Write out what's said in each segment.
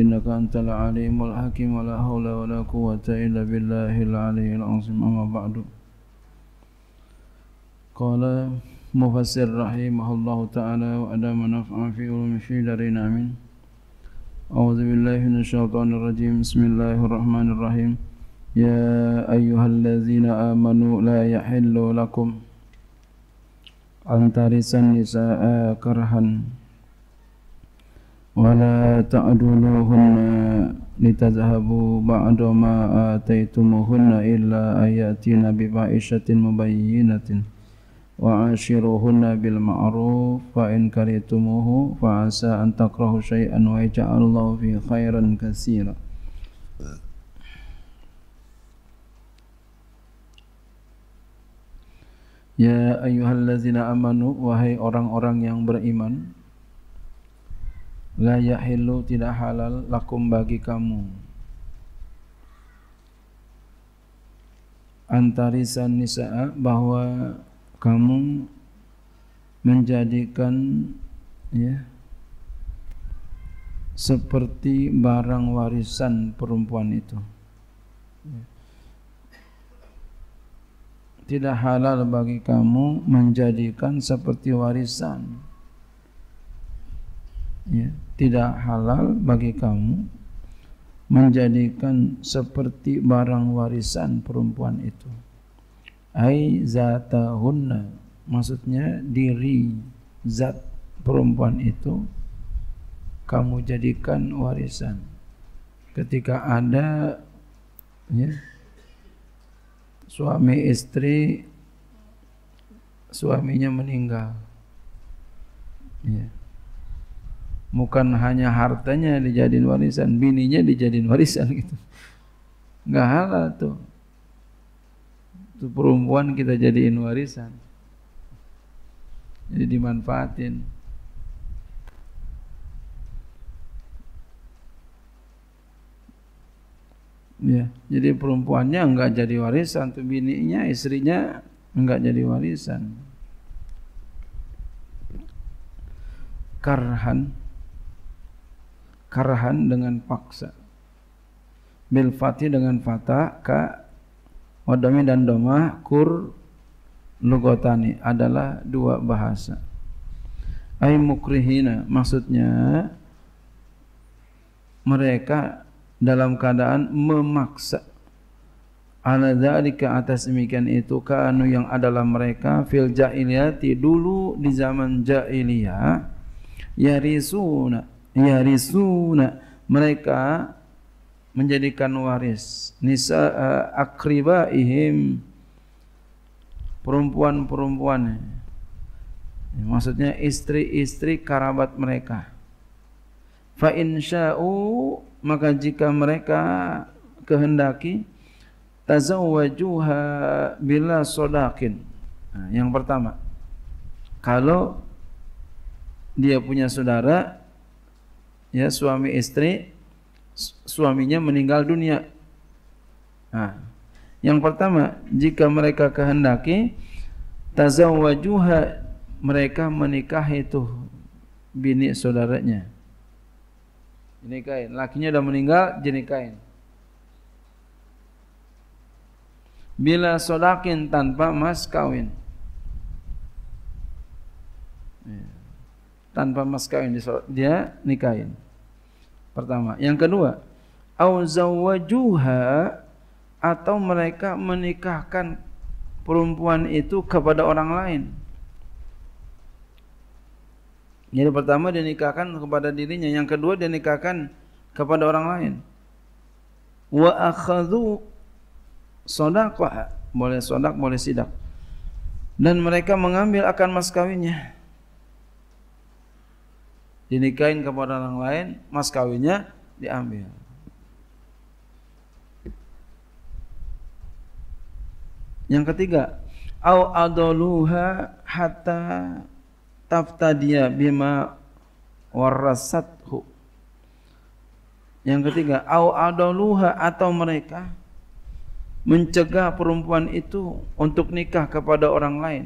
إنك أنت العليم الحكيم ولا حول ولا قوة إلا بالله العلي العظيم أما بعد قال مفسر رحمه الله تعالى وأدام نفعا في علوم في دارنا آمين أعوذ بالله من الشيطان الرجيم بسم الله الرحمن الرحيم يا أيها الذين آمنوا لا يحل لكم أن ترثوا النساء كرها ولا تعدلوهن لتذهبوا بعد ما آتيتموهن إلا أن يأتين بفاحشة مبينة وعاشروهن بالمعروف فإن كرهتموه فعسى أن تكرهوا شيئا ويجعل الله فيه خيرا كثيرا Ya ayyuhallazina amanu wahai orang-orang yang beriman la yahillu tidak halal lakum bagi kamu antarisan nisa'a bahwa kamu menjadikan ya seperti barang warisan perempuan itu tidak halal bagi kamu menjadikan seperti warisan ya, tidak halal bagi kamu menjadikan seperti barang warisan perempuan itu. Ai zatahunna maksudnya diri zat perempuan itu kamu jadikan warisan. Ketika ada ya, suami istri suaminya meninggal. Ya bukan hanya hartanya dijadiin warisan, bininya dijadiin warisan gitu. Enggak halal tuh. Itu perempuan kita jadiin warisan. Jadi dimanfaatin. Ya, jadi perempuannya enggak jadi warisan, tuh bininya, istrinya enggak jadi warisan. Karhan karahan dengan paksa bil fatih dengan fata ka wadami dan doma kur lugotani adalah dua bahasa ay mukrihina maksudnya mereka dalam keadaan memaksa ala dzalika atas demikian itu kanu yang adalah mereka fil jahiliyah dulu di zaman jahiliyah yarisuna yarisuna mereka menjadikan waris nisa uh, eh, ihim perempuan-perempuan maksudnya istri-istri kerabat mereka fa insya'u maka jika mereka kehendaki tazawwajuha bila sodakin nah, yang pertama kalau dia punya saudara ya suami istri suaminya meninggal dunia. Nah, yang pertama, jika mereka kehendaki tazawwajuha mereka menikahi itu bini saudaranya. Dinikahin, lakinya sudah meninggal, dinikahin. Bila sodakin tanpa mas kawin. tanpa mas kawin dia nikahin. Pertama, yang kedua, au zawajuha atau mereka menikahkan perempuan itu kepada orang lain. Jadi pertama dia nikahkan kepada dirinya, yang kedua dia nikahkan kepada orang lain. Wa akhadhu sadaqah, boleh sadaq, boleh sidak. Dan mereka mengambil akan mas kawinnya. dinikahin kepada orang lain, mas kawinnya diambil. Yang ketiga, au adoluha hatta taftadia bima warasathu. Yang ketiga, au adoluha atau mereka mencegah perempuan itu untuk nikah kepada orang lain.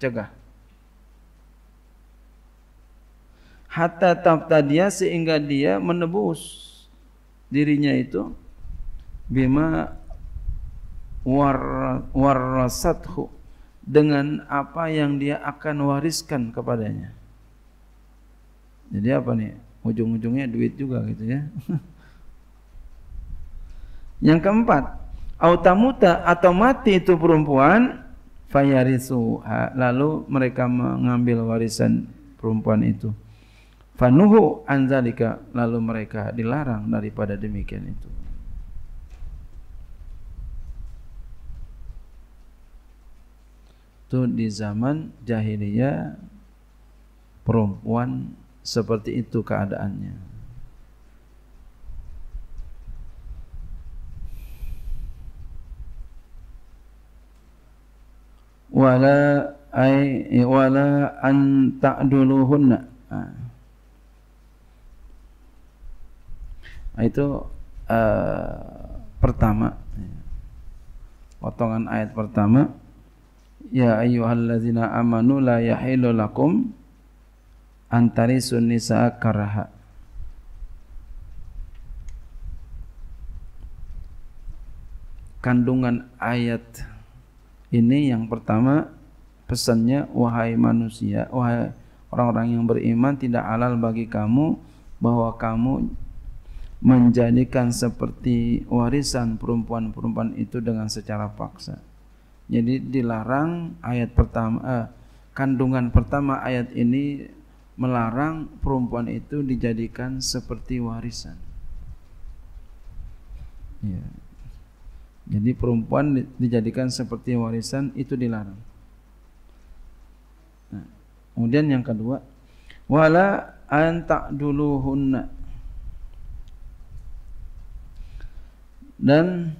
Cegah. hatta dia sehingga dia menebus dirinya itu bima warasathu dengan apa yang dia akan wariskan kepadanya. Jadi apa nih? Ujung-ujungnya duit juga gitu ya. yang keempat, autamuta atau mati itu perempuan fayarisu lalu mereka mengambil warisan perempuan itu fanuhu anzalika lalu mereka dilarang daripada demikian itu itu di zaman jahiliyah perempuan seperti itu keadaannya wala ay wala an ta'duluhunna ah. Nah, itu uh, pertama potongan ayat pertama ya ayyuhallazina amanu la yahilu lakum antari sunnisa karaha kandungan ayat ini yang pertama pesannya wahai manusia wahai orang-orang yang beriman tidak halal bagi kamu bahwa kamu menjadikan seperti warisan perempuan-perempuan itu dengan secara paksa. Jadi dilarang ayat pertama eh, kandungan pertama ayat ini melarang perempuan itu dijadikan seperti warisan. Ya. Jadi perempuan dijadikan seperti warisan itu dilarang. Nah, kemudian yang kedua, wala an ta'duluhunna dan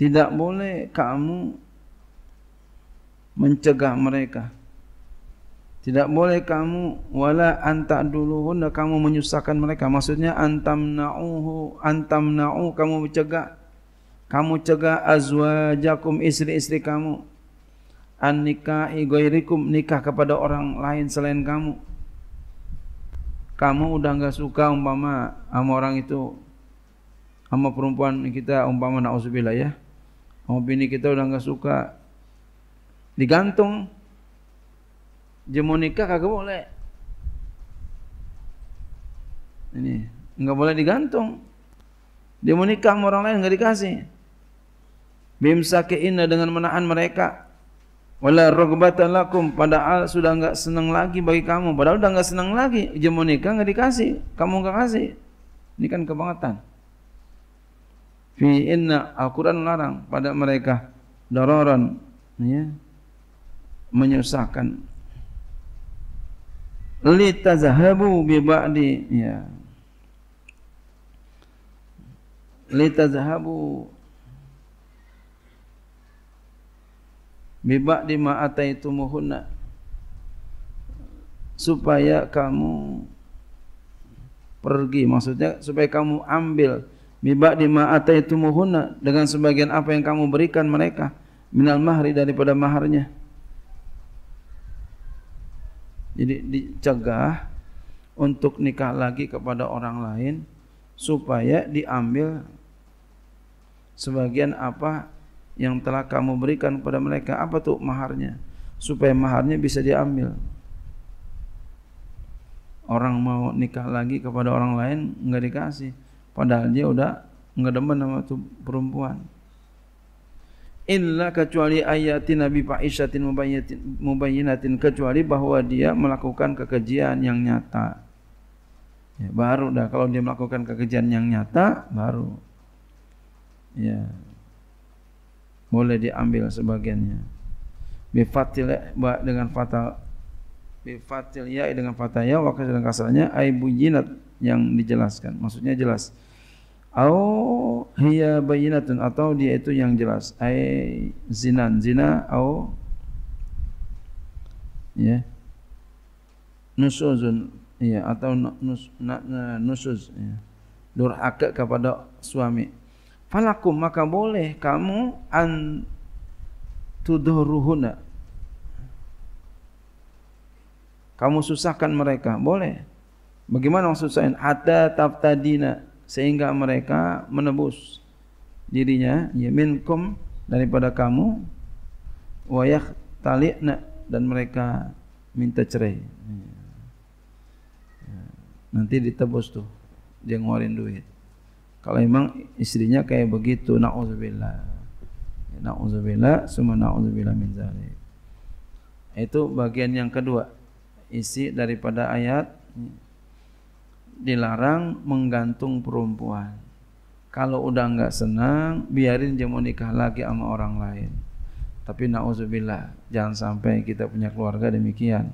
tidak boleh kamu mencegah mereka. Tidak boleh kamu wala antak duluhun kamu menyusahkan mereka. Maksudnya antam nauhu antam nau kamu mencegah, kamu cegah azwajakum istri-istri kamu an nikahi ghairikum nikah kepada orang lain selain kamu. Kamu udah enggak suka umpama sama orang itu sama perempuan kita umpama nak na'udzubillah ya sama bini kita udah enggak suka digantung dia mau nikah kagak boleh ini enggak boleh digantung dia mau nikah sama orang lain enggak dikasih bimsakiinna dengan menahan mereka wala rugbatan lakum al sudah enggak senang lagi bagi kamu padahal sudah enggak senang lagi dia mau nikah enggak dikasih kamu enggak kasih ini kan kebangetan fi inna Al-Qur'an larang pada mereka dororan, ya menyusahkan Lita zahabu bi ba'di ya li tazahabu bi ba'di ma ataitumuhunna supaya kamu pergi maksudnya supaya kamu ambil Mibak itu muhuna dengan sebagian apa yang kamu berikan mereka minal mahri daripada maharnya. Jadi dicegah untuk nikah lagi kepada orang lain supaya diambil sebagian apa yang telah kamu berikan kepada mereka apa tuh maharnya supaya maharnya bisa diambil orang mau nikah lagi kepada orang lain nggak dikasih padahal dia sudah enggak demen sama tu perempuan Inilah kecuali ayat nabi faisatin mubayyinatin mubayyinatin kecuali bahwa dia melakukan kekejian yang nyata ya, baru dah kalau dia melakukan kekejian yang nyata baru ya boleh diambil sebagiannya bifatil ya, dengan fatal bifatil ya dengan fatal ya, wakil waktu dengan kasarnya ay bujinat yang dijelaskan. Maksudnya jelas. Au hiya bayinatun atau dia itu yang jelas. Ai zinan zina au ya. Nusuzun ya atau nus na, na, nusuz ya. Durhaka kepada suami. Falakum maka boleh kamu an tudhuruhuna. Kamu susahkan mereka, boleh. Bagaimana maksud saya? Hatta taftadina sehingga mereka menebus dirinya ya minkum daripada kamu wa yakhtali'na dan mereka minta cerai. Nanti ditebus tuh dia ngeluarin duit. Kalau memang istrinya kayak begitu, na'udzubillah. Ya, na'udzubillah, summa na'udzubillah min zalik. Itu bagian yang kedua. Isi daripada ayat ini. dilarang menggantung perempuan. Kalau udah nggak senang, biarin dia mau nikah lagi sama orang lain. Tapi nauzubillah, jangan sampai kita punya keluarga demikian.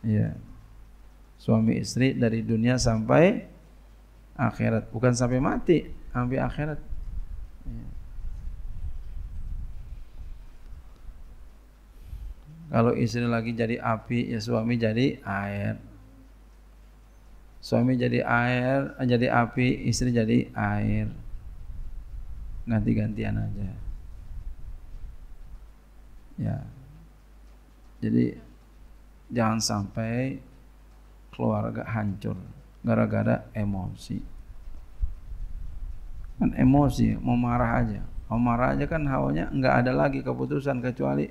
Ya. Suami istri dari dunia sampai akhirat, bukan sampai mati, sampai akhirat. Ya. Kalau istri lagi jadi api, ya suami jadi air Suami jadi air, eh, jadi api, istri jadi air. Nanti gantian aja. Ya. Jadi jangan sampai keluarga hancur gara-gara emosi. Kan emosi, mau marah aja. Mau marah aja kan hawanya nggak ada lagi keputusan kecuali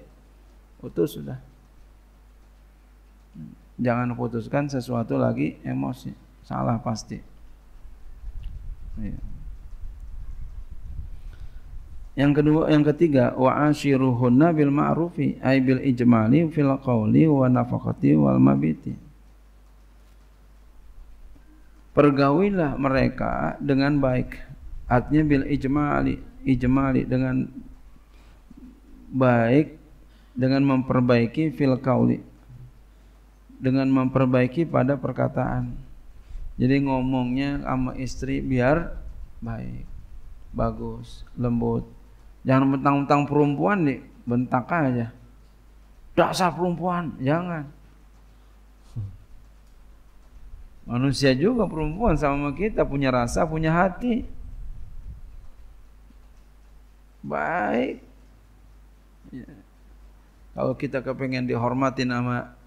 utus sudah Jangan putuskan sesuatu lagi emosi. Salah pasti. Iya. Yang kedua, yang ketiga, wa ashiruhunna bil ma'rufi ay bil ijmali fil qawli wa nafaqati wal mabiti. Pergaulilah mereka dengan baik. Artinya bil ijmali, ijmali dengan baik dengan memperbaiki fil qawli dengan memperbaiki pada perkataan. Jadi ngomongnya sama istri biar baik, bagus, lembut. Jangan mentang-mentang perempuan nih, bentak aja. Dasar perempuan, jangan. Manusia juga perempuan sama kita punya rasa, punya hati. Baik. Ya. Kalau kita kepengen dihormatin sama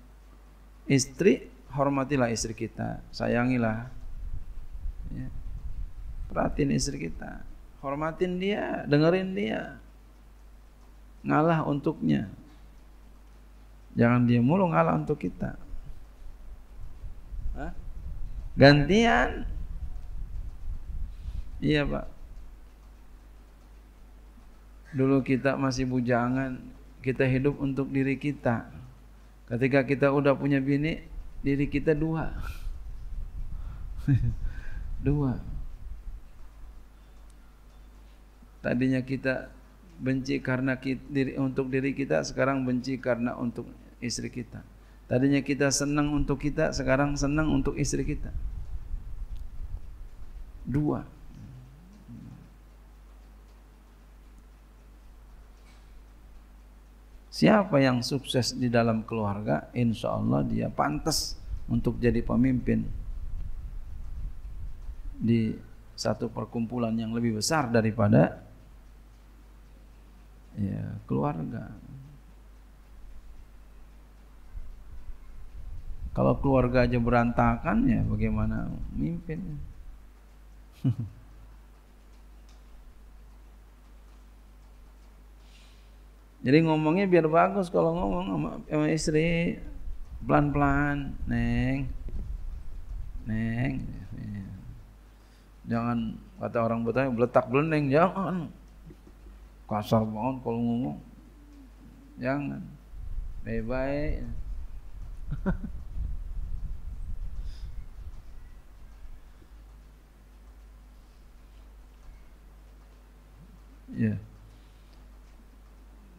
istri hormatilah istri kita, sayangilah. Ya. Perhatiin istri kita, hormatin dia, dengerin dia. Ngalah untuknya. Jangan dia mulu ngalah untuk kita. Hah? Gantian. Iya, Pak. Dulu kita masih bujangan, kita hidup untuk diri kita Ketika kita udah punya bini, diri kita dua. dua. Tadinya kita benci karena kita, diri, untuk diri kita, sekarang benci karena untuk istri kita. Tadinya kita senang untuk kita, sekarang senang untuk istri kita. Dua. Siapa yang sukses di dalam keluarga, insya Allah dia pantas untuk jadi pemimpin di satu perkumpulan yang lebih besar daripada ya, keluarga. Kalau keluarga aja berantakan ya bagaimana mimpin? Jadi ngomongnya biar bagus kalau ngomong sama, sama istri pelan-pelan, Neng. Neng. Jangan kata orang Betawi beletak beleneng, jangan. Kasar banget kalau ngomong. Jangan. Baik-baik. yeah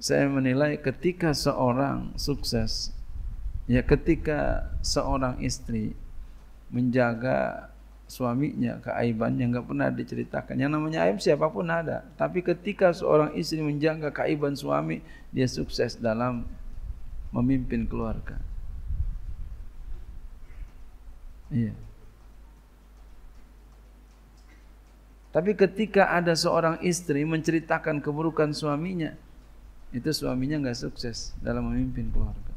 saya menilai ketika seorang sukses, ya ketika seorang istri menjaga suaminya keaiban yang nggak pernah diceritakan. Yang namanya aib siapapun ada, tapi ketika seorang istri menjaga keaiban suami, dia sukses dalam memimpin keluarga. Iya. Tapi ketika ada seorang istri menceritakan keburukan suaminya, itu suaminya nggak sukses dalam memimpin keluarga.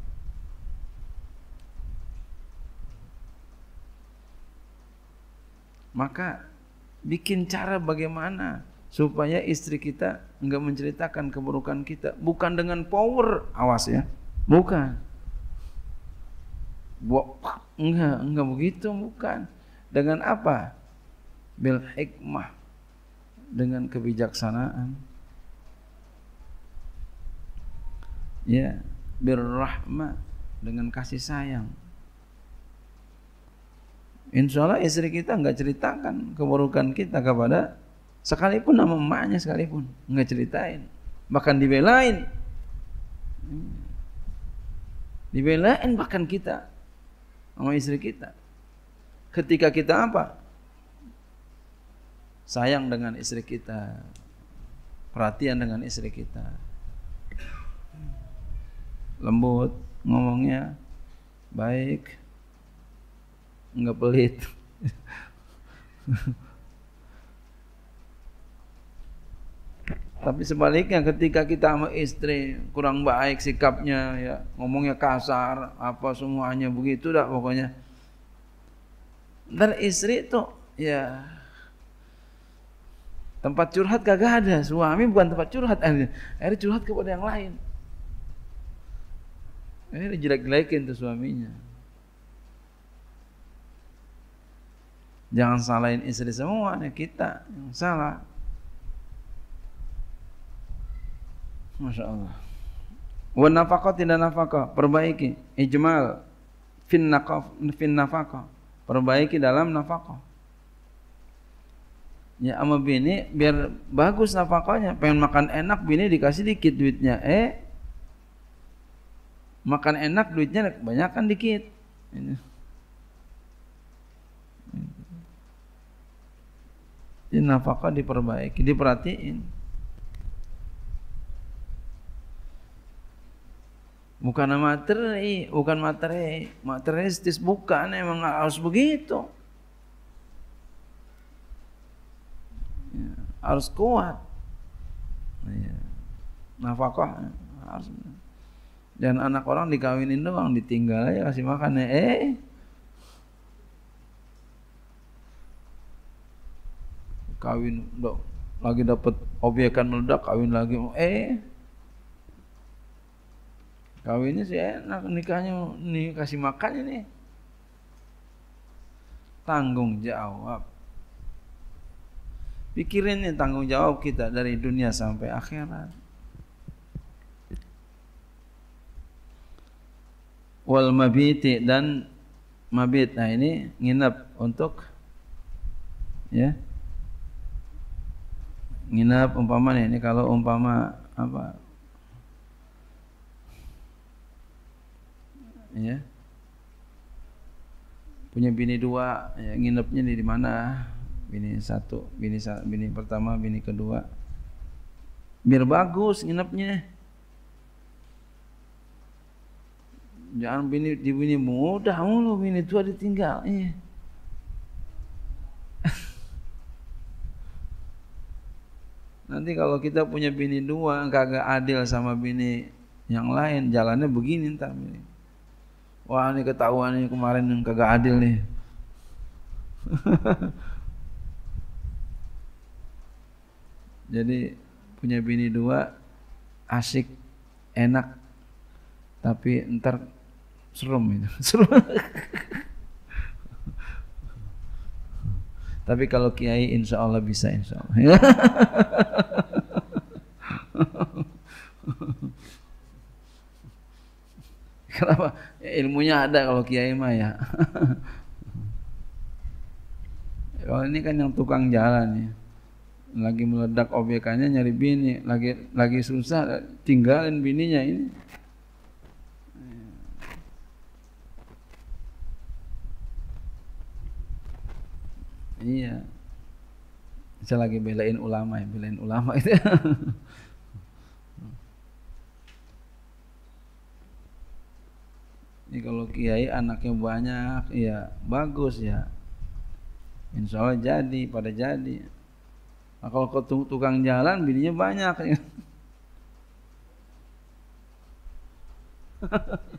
Maka bikin cara bagaimana supaya istri kita nggak menceritakan keburukan kita, bukan dengan power, awas ya, bukan. Buat enggak, enggak begitu, bukan. Dengan apa? Bil hikmah, dengan kebijaksanaan, ya birrahma dengan kasih sayang Insya Allah istri kita nggak ceritakan keburukan kita kepada sekalipun nama emaknya sekalipun nggak ceritain bahkan dibelain dibelain bahkan kita sama istri kita ketika kita apa sayang dengan istri kita perhatian dengan istri kita lembut, ngomongnya baik, nggak pelit. Tapi sebaliknya ketika kita sama istri kurang baik sikapnya ya, ngomongnya kasar, apa semuanya begitu dah pokoknya. Ntar istri tuh ya tempat curhat kagak ada, suami bukan tempat curhat, akhirnya curhat kepada yang lain. Ini jelek-jelekin tuh suaminya. Jangan salahin istri semua, ya kita yang salah. Masya Allah. Wa nafakah tidak nafaka. perbaiki. Ijmal, fin nafakah, fin Perbaiki dalam nafaka. Ya sama bini biar bagus nafakanya. Pengen makan enak bini dikasih dikit duitnya. Eh makan enak duitnya kebanyakan dikit ini. Jadi nafkah diperbaiki, diperhatiin. Bukan materi, bukan materi, materialistis bukan emang harus begitu. Ya, harus kuat. Iya. Nafkah harus. Dan anak orang dikawinin doang, ditinggal aja kasih makan ya. Eh. Kawin dok lagi dapat obyekan meledak, kawin lagi eh. Kawinnya sih enak, nikahnya nih kasih makan nih. Tanggung jawab. Pikirin nih tanggung jawab kita dari dunia sampai akhirat. wal mabiti dan mabit. Nah, ini nginap untuk ya. Nginap umpama nih, ini kalau umpama apa? Ya. Punya bini dua, ya, nginepnya di mana? Bini satu, bini bini pertama, bini kedua. Biar bagus nginepnya. Jangan bini di bini muda mulu, bini tua ditinggal. Iya. Nanti kalau kita punya bini dua, kagak adil sama bini yang lain, jalannya begini entah Bini. Wah ini ketahuan ini kemarin yang kagak adil nih. Jadi punya bini dua asik enak tapi entar serem itu serem tapi kalau kiai insya Allah bisa insya Allah kenapa ya, ilmunya ada kalau kiai mah ya kalau ini kan yang tukang jalan ya lagi meledak obyekannya nyari bini lagi lagi susah tinggalin bininya ini Iya. Saya lagi belain ulama ya, belain ulama itu. Ini kalau kiai anaknya banyak, ya bagus ya. Insya Allah jadi, pada jadi. Nah, kalau ke tukang jalan, bininya banyak. Ya.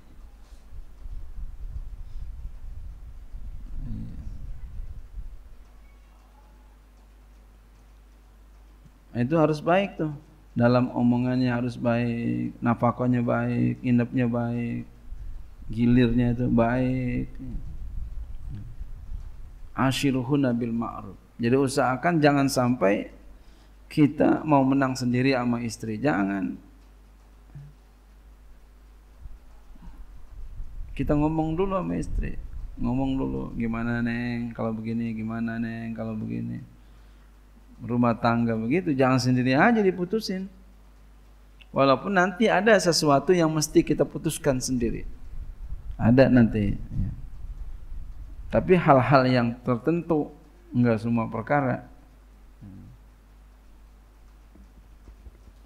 Nah, itu harus baik tuh dalam omongannya harus baik napakonya baik inapnya baik gilirnya itu baik ashiruhuna nabil ma'ruf jadi usahakan jangan sampai kita mau menang sendiri sama istri jangan kita ngomong dulu sama istri ngomong dulu gimana neng kalau begini gimana neng kalau begini rumah tangga begitu jangan sendiri aja diputusin walaupun nanti ada sesuatu yang mesti kita putuskan sendiri ada nanti ya. tapi hal-hal yang tertentu enggak semua perkara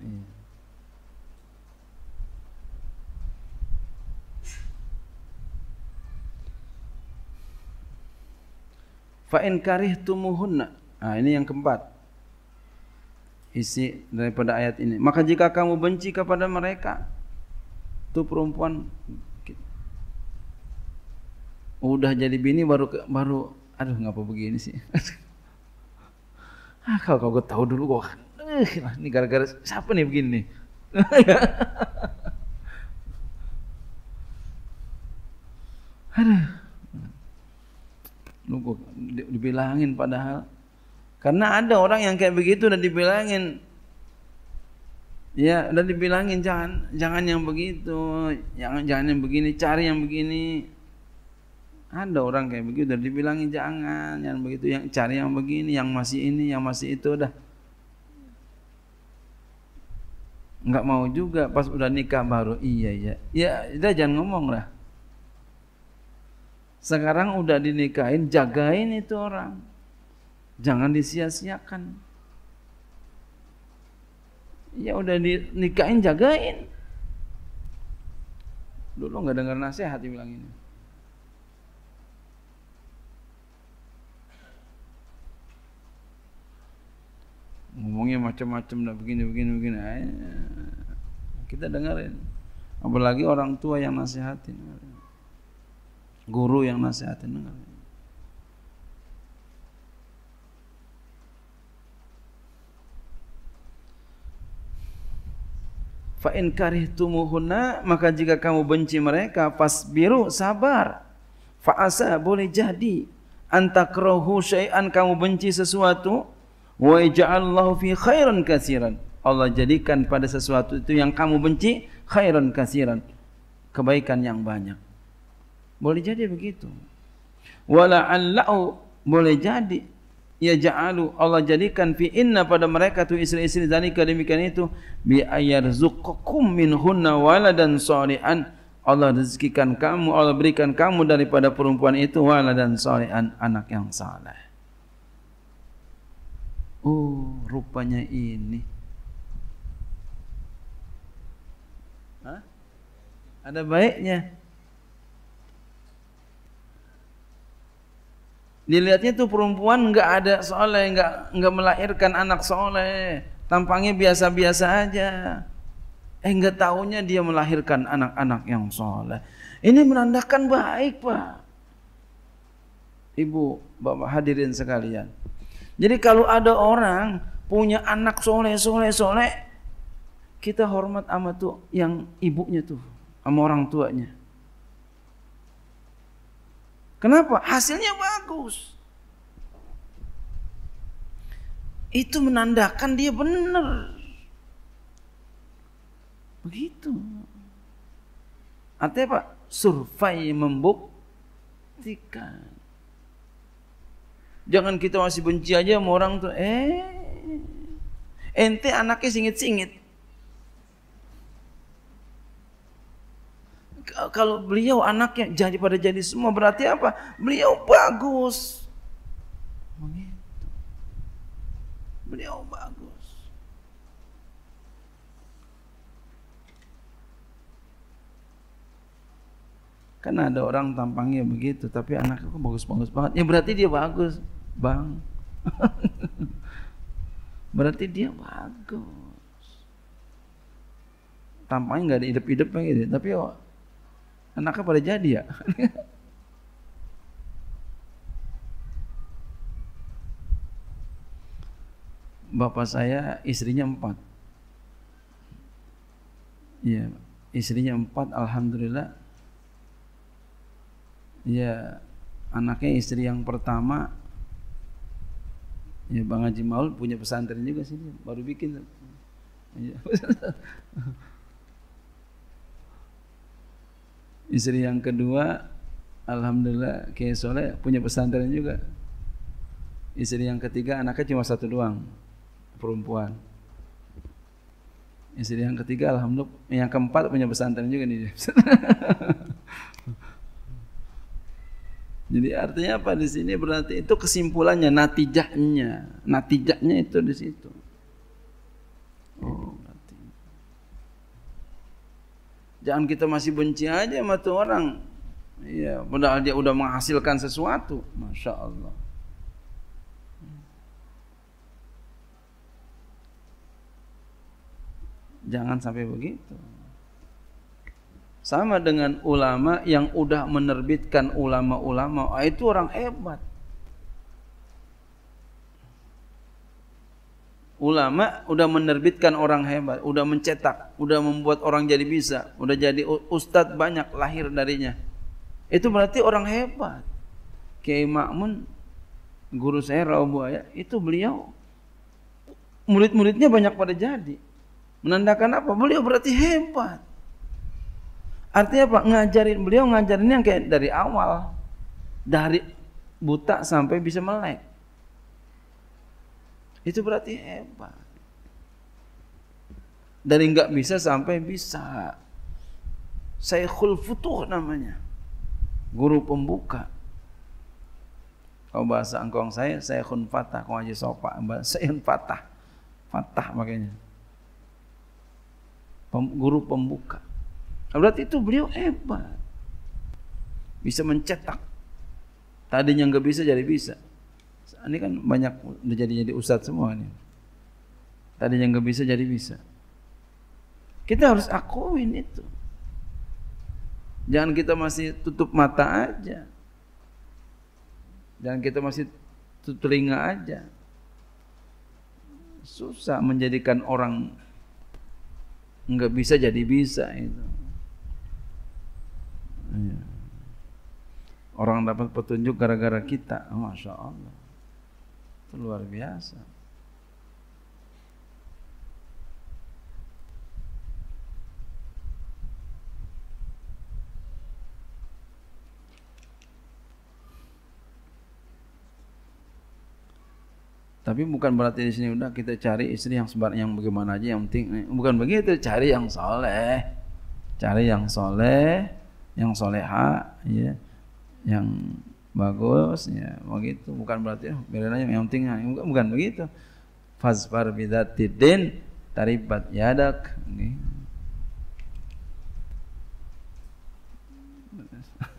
iya. Fa'in karih tumuhunna. Nah, ini yang keempat isi daripada ayat ini. Maka jika kamu benci kepada mereka, tuh perempuan udah jadi bini baru baru aduh ngapa begini sih? ah kalau, kau tahu dulu kok eh, ini gara-gara siapa nih begini aduh, lu kok dibilangin padahal karena ada orang yang kayak begitu udah dibilangin Ya, udah dibilangin jangan jangan yang begitu, jangan jangan yang begini, cari yang begini. Ada orang kayak begitu udah dibilangin jangan, yang begitu, yang cari yang begini, yang masih ini, yang masih itu udah. Enggak mau juga pas udah nikah baru. Iya, iya. Ya, udah jangan ngomong lah. Sekarang udah dinikahin, jagain itu orang. Jangan disia-siakan. Ya udah nikahin jagain. Dulu nggak dengar nasihat dia bilang ini. Ngomongnya macam-macam dan begini begini begini. Eh, kita dengerin. Apalagi orang tua yang nasihatin. Guru yang nasihatin dengerin. Fa in karihtumuhunna maka jika kamu benci mereka fasbiru sabar. Fa asa boleh jadi antakrohu syai'an kamu benci sesuatu wa ja'allahu fi khairan katsiran. Allah jadikan pada sesuatu itu yang kamu benci khairan katsiran. Kebaikan yang banyak. Boleh jadi begitu. Wala'allahu boleh jadi Ya ja'alu Allah jadikan fi inna pada mereka tu istri-istri zani demikian itu bi ayarzuqukum minhunna waladan salihan Allah rezekikan kamu Allah berikan kamu daripada perempuan itu waladan salihan anak yang salah. Oh rupanya ini Hah? Ada baiknya Dilihatnya tuh perempuan nggak ada soleh, nggak nggak melahirkan anak soleh, tampangnya biasa-biasa aja. Eh nggak tahunya dia melahirkan anak-anak yang soleh. Ini menandakan baik pak. Ibu, bapak hadirin sekalian. Jadi kalau ada orang punya anak soleh, soleh, soleh, kita hormat sama tuh yang ibunya tuh, sama orang tuanya. Kenapa? Hasilnya bagus. Itu menandakan dia benar. Begitu. Artinya apa? Survei membuktikan. Jangan kita masih benci aja sama orang tuh. Eh, ente anaknya singit-singit. kalau beliau anaknya jadi pada jadi semua berarti apa? Beliau bagus. Begitu. Oh, beliau bagus. Kan ada orang tampangnya begitu, tapi anaknya kok bagus-bagus banget. Ya berarti dia bagus, Bang. berarti dia bagus. Tampangnya nggak ada hidup-hidupnya gitu, tapi oh, Anaknya pada jadi ya. Bapak saya istrinya empat. ya istrinya empat, alhamdulillah. Ya, anaknya istri yang pertama ya Bang Haji Maul punya pesantren juga sih baru bikin iya. Istri yang kedua, Alhamdulillah Kiai Soleh punya pesantren juga. Istri yang ketiga anaknya cuma satu doang, perempuan. Istri yang ketiga Alhamdulillah, yang keempat punya pesantren juga nih. Jadi artinya apa di sini berarti itu kesimpulannya, natijahnya, natijahnya itu di situ. Jangan kita masih benci aja sama tuh orang. Iya, padahal dia udah menghasilkan sesuatu. Masya Allah. Jangan sampai begitu. Sama dengan ulama yang udah menerbitkan ulama-ulama, ah, itu orang hebat. ulama udah menerbitkan orang hebat, udah mencetak, udah membuat orang jadi bisa, udah jadi ustad banyak lahir darinya. Itu berarti orang hebat. Kiai Ma'mun, guru saya Raubuaya, itu beliau murid-muridnya banyak pada jadi. Menandakan apa? Beliau berarti hebat. Artinya apa? Ngajarin beliau ngajarin yang kayak dari awal. Dari buta sampai bisa melek. Itu berarti hebat. Dari nggak bisa sampai bisa. Syekhul Futuh namanya. Guru pembuka. Kalau bahasa angkong saya, saya kun fatah. Kalau aja sopa, saya fatah. Fatah makanya. Pem, guru pembuka. Nah, berarti itu beliau hebat. Bisa mencetak. Tadinya nggak bisa jadi bisa ini kan banyak udah jadi jadi ustadz semua nih. Tadi yang nggak bisa jadi bisa. Kita harus akuin itu. Jangan kita masih tutup mata aja. Jangan kita masih tutup telinga aja. Susah menjadikan orang nggak bisa jadi bisa itu. Iya. Orang dapat petunjuk gara-gara kita, masya Allah. Itu luar biasa. Tapi bukan berarti di sini udah kita cari istri yang sebar yang bagaimana aja yang penting eh, bukan begitu cari yang soleh, cari yang soleh, yang soleha, ya, yang bagus ya begitu bukan berarti ya, biarin yang penting bukan, ah, bukan begitu fazfar Tidin taribat yadak ini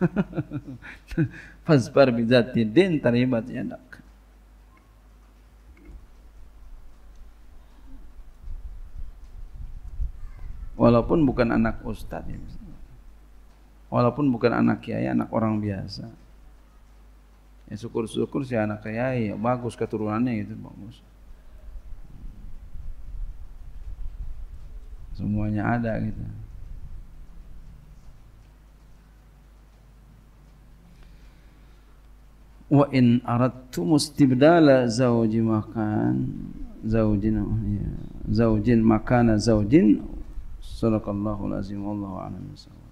fazfar bidzatidin taribat yadak walaupun bukan anak ustadz ya, walaupun bukan anak kiai anak orang biasa ya syukur-syukur si anak kaya ya bagus keturunannya gitu bagus semuanya ada gitu wa in aradtu mustibdala zawji makan zawjin ya zawjin makana zawjin sadaqallahu alazim wallahu a'lam